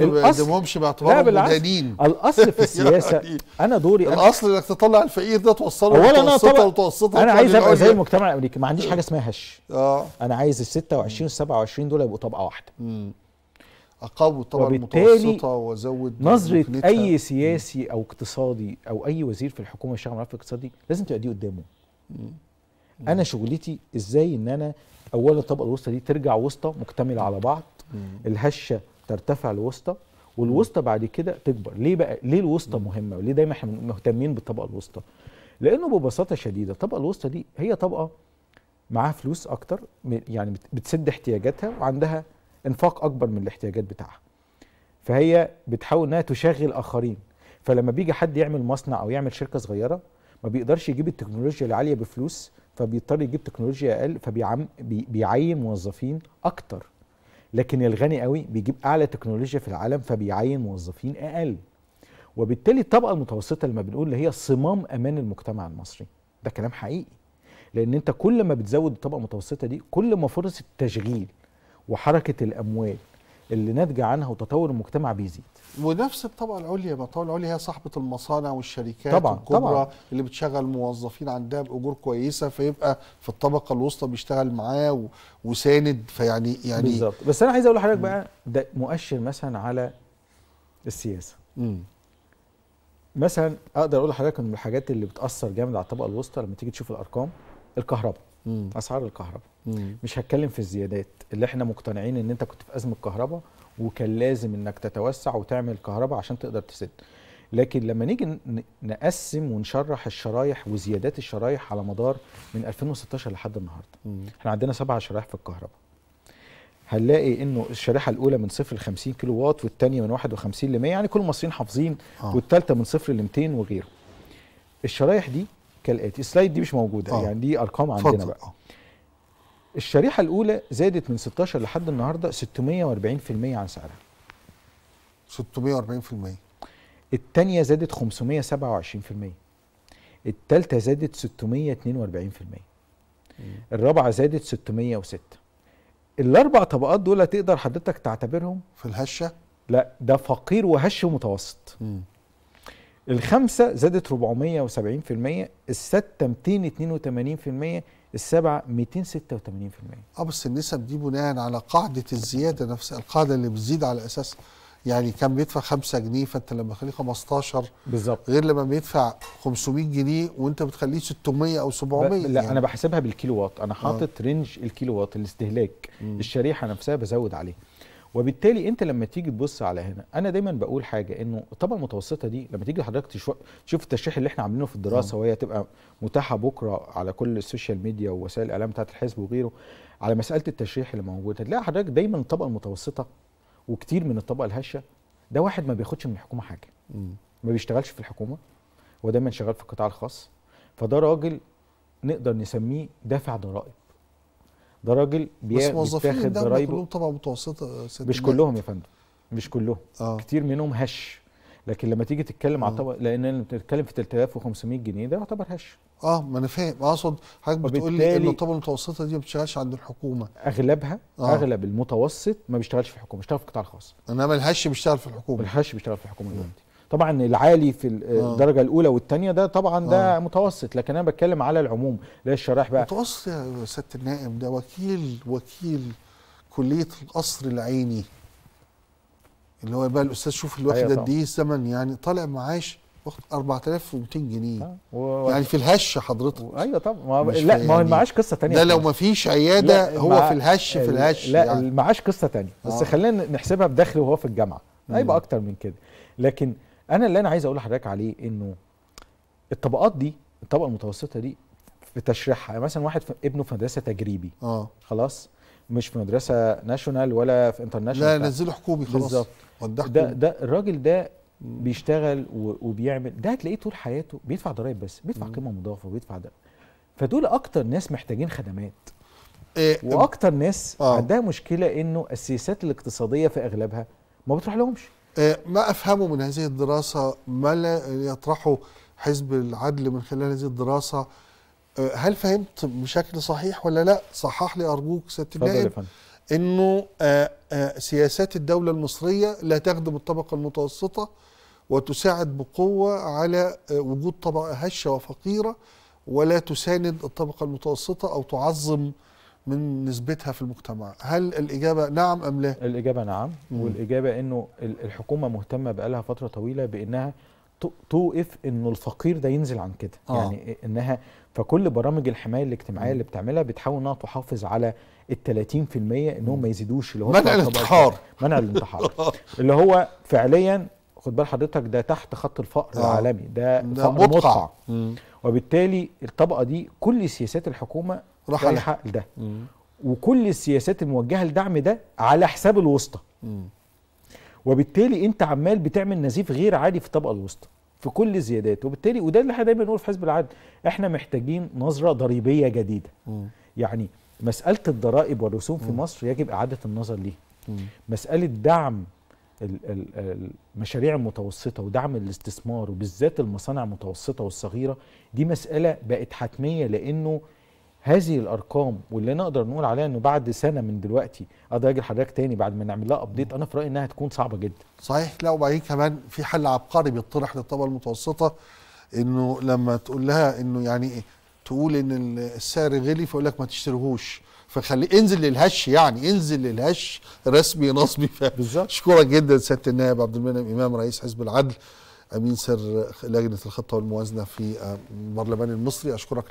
بقدمهمش باعتبارهم مدانين الاصل في السياسه يعني انا دوري الاصل انك تطلع الفقير ده توصله اولا انا وتوسطه انا عايز ابقى زي المجتمع الامريكي ما عنديش حاجه اسمها هش اه انا عايز ال 26 وال 27 دول يبقوا طبقه واحده امم اقوي الطبقه المتوسطه وازود نظره اي سياسي او اقتصادي او اي وزير في الحكومه يشتغل معاه اقتصادي لازم تبقى دي قدامه انا شغلتي ازاي ان انا اولا الطبقه الوسطى دي ترجع وسطى مكتمله على بعض الهشه ترتفع الوسطى والوسطى بعد كده تكبر ليه بقى ليه الوسطى مهمه وليه دايما احنا مهتمين بالطبقه الوسطى لانه ببساطه شديده الطبقه الوسطى دي هي طبقه معاها فلوس اكتر يعني بتسد احتياجاتها وعندها انفاق اكبر من الاحتياجات بتاعها فهي بتحاول انها تشغل اخرين فلما بيجي حد يعمل مصنع او يعمل شركه صغيره ما بيقدرش يجيب التكنولوجيا العاليه بفلوس فبيضطر يجيب تكنولوجيا اقل فبيعين موظفين اكتر لكن الغني قوي بيجيب اعلى تكنولوجيا في العالم فبيعين موظفين اقل وبالتالي الطبقه المتوسطه اللي ما بنقول اللي هي صمام امان المجتمع المصري ده كلام حقيقي لان انت كل ما بتزود الطبقه المتوسطه دي كل ما فرص التشغيل وحركه الاموال اللي ناتجه عنها وتطور المجتمع بيزيد ونفس الطبقه العليا الطبقه العليا هي صاحبه المصانع والشركات طبعا الكبرى طبعا اللي بتشغل موظفين عندها باجور كويسه فيبقى في الطبقه الوسطى بيشتغل معاه وساند فيعني يعني بالظبط بس انا عايز اقول لحضرتك بقى ده مؤشر مثلا على السياسه امم مثلا اقدر اقول لحضرتك ان من الحاجات اللي بتاثر جامد على الطبقه الوسطى لما تيجي تشوف الارقام الكهرباء مم. اسعار الكهرباء مش هتكلم في الزيادات اللي احنا مقتنعين ان انت كنت في ازمه كهرباء وكان لازم انك تتوسع وتعمل كهرباء عشان تقدر تسد لكن لما نيجي نقسم ونشرح الشرايح وزيادات الشرايح على مدار من 2016 لحد النهارده مم. احنا عندنا سبع شرايح في الكهرباء هنلاقي انه الشريحه الاولى من 0 ل 50 كيلو وات والثانيه من 51 ل 100 يعني كل المصريين حافظين آه. والثالثه من 0 ل 200 وغيره الشرايح دي كالاتي السلايد دي مش موجوده آه. يعني دي ارقام عندنا بقى آه. الشريحه الاولى زادت من 16 لحد النهارده 640% عن سعرها 640% الثانيه زادت 527% الثالثه زادت 642% الرابعه زادت 606 الاربع طبقات دول تقدر حضرتك تعتبرهم في الهشه لا ده فقير وهش ومتوسط مم. الخمسه زادت 470% السته 282% السبعه 286% اه بس النسب دي بناء على قاعده الزياده نفسها القاعده اللي بتزيد على اساس يعني كان بيدفع 5 جنيه فانت لما تخليه 15 بالظبط غير لما بيدفع 500 جنيه وانت بتخليه 600 او 700 لا يعني. انا بحسبها بالكيلو وات انا آه. حاطط آه. رينج الكيلو وات الاستهلاك م. الشريحه نفسها بزود عليها وبالتالي انت لما تيجي تبص على هنا انا دايما بقول حاجه انه الطبقه المتوسطه دي لما تيجي حضرتك تشوف التشريح اللي احنا عاملينه في الدراسه نعم. وهي تبقى متاحه بكره على كل السوشيال ميديا ووسائل الاعلام بتاعت الحزب وغيره على مساله التشريح اللي موجوده هتلاقي حضرتك دايما الطبقه المتوسطه وكتير من الطبقه الهشه ده واحد ما بياخدش من الحكومه حاجه ما بيشتغلش في الحكومه ودايما شغال في القطاع الخاص فده راجل نقدر نسميه دافع ضرائب ده راجل بياخد ضرايبه كلهم طبعا متوسطه مش كلهم يا فندم مش كلهم آه. كتير منهم هش لكن لما تيجي تتكلم آه. على طبق لان بتتكلم في 3500 جنيه ده يعتبر هش اه ما انا فاهم اقصد حضرتك بتقول لي ان الطبقه المتوسطه دي ما بتشتغلش عند الحكومه اغلبها آه. اغلب المتوسط ما بيشتغلش في الحكومه بيشتغل في القطاع الخاص انما الهش بيشتغل في الحكومه الهش بيشتغل في الحكومه دلوقتي طبعا العالي في آه. الدرجه الاولى والثانيه ده طبعا ده آه. متوسط لكن انا بتكلم على العموم لا الشرايح بقى متوسط يا سياده النائب ده وكيل وكيل كليه القصر العيني اللي هو بقى الاستاذ شوف الواحد قد ايه الزمن يعني طالع معاش 4200 جنيه آه، و... يعني في الهش حضرتك و... ايوه طبعا ما... لا ما هو يعني المعاش قصه ثانيه ده لو ما فيش عياده هو مع... في الهش في الهش لا يعني. المعاش قصه ثانيه آه. بس خلينا نحسبها بدخله وهو في الجامعه هيبقى اكتر من كده لكن انا اللي انا عايز اقول لحضرتك عليه انه الطبقات دي الطبقه المتوسطه دي في تشريحها يعني مثلا واحد في ابنه في مدرسه تجريبي اه خلاص مش في مدرسه ناشونال ولا في انترناشونال لا نزله حكومي خلاص بالظبط ده ده الراجل ده بيشتغل وبيعمل ده هتلاقيه طول حياته بيدفع ضرائب بس بيدفع قيمه مضافه وبيدفع ده فدول اكتر ناس محتاجين خدمات إيه واكتر ناس آه. عندها مشكله انه السياسات الاقتصاديه في اغلبها ما بتروح لهمش آه، ما أفهمه من هذه الدراسة ما لا يطرحه حزب العدل من خلال هذه الدراسة آه، هل فهمت بشكل صحيح ولا لا صحح لي أرجوك سيادة النائب أنه آه، سياسات الدولة المصرية لا تخدم الطبقة المتوسطة وتساعد بقوة على وجود طبقة هشة وفقيرة ولا تساند الطبقة المتوسطة أو تعظم من نسبتها في المجتمع هل الإجابة نعم أم لا؟ الإجابة نعم مم. والإجابة أنه الحكومة مهتمة بقالها فترة طويلة بأنها توقف أنه الفقير ده ينزل عن كده آه. يعني أنها فكل برامج الحماية الاجتماعية اللي بتعملها بتحاول أنها تحافظ على ال 30% أنهم ما يزيدوش اللي هو منع الانتحار منع الانتحار اللي هو فعليا خد بال حضرتك ده تحت خط الفقر آه. العالمي ده, ده فقر مدقع وبالتالي الطبقة دي كل سياسات الحكومة راح على الحقل ده مم. وكل السياسات الموجهه لدعم ده على حساب الوسطى وبالتالي انت عمال بتعمل نزيف غير عادي في الطبقه الوسطى في كل الزيادات وبالتالي وده اللي احنا دايما بنقول في حزب العدل احنا محتاجين نظره ضريبيه جديده مم. يعني مساله الضرائب والرسوم في مم. مصر يجب اعاده النظر ليها مساله دعم المشاريع المتوسطه ودعم الاستثمار وبالذات المصانع المتوسطه والصغيره دي مساله بقت حتميه لانه هذه الارقام واللي نقدر نقول عليها انه بعد سنه من دلوقتي اقدر أه، اجي لحضرتك تاني بعد ما نعمل لها ابديت انا في رايي انها هتكون صعبه جدا. صحيح لا وبعدين كمان في حل عبقري بيطرح للطبقه المتوسطه انه لما تقول لها انه يعني ايه تقول ان السعر غلي فيقول لك ما تشتريهوش فخلي انزل للهش يعني انزل للهش رسمي نصبي بالظبط اشكرك جدا سياده النائب عبد المنعم امام رئيس حزب العدل امين سر لجنه الخطه والموازنه في آه، البرلمان المصري اشكرك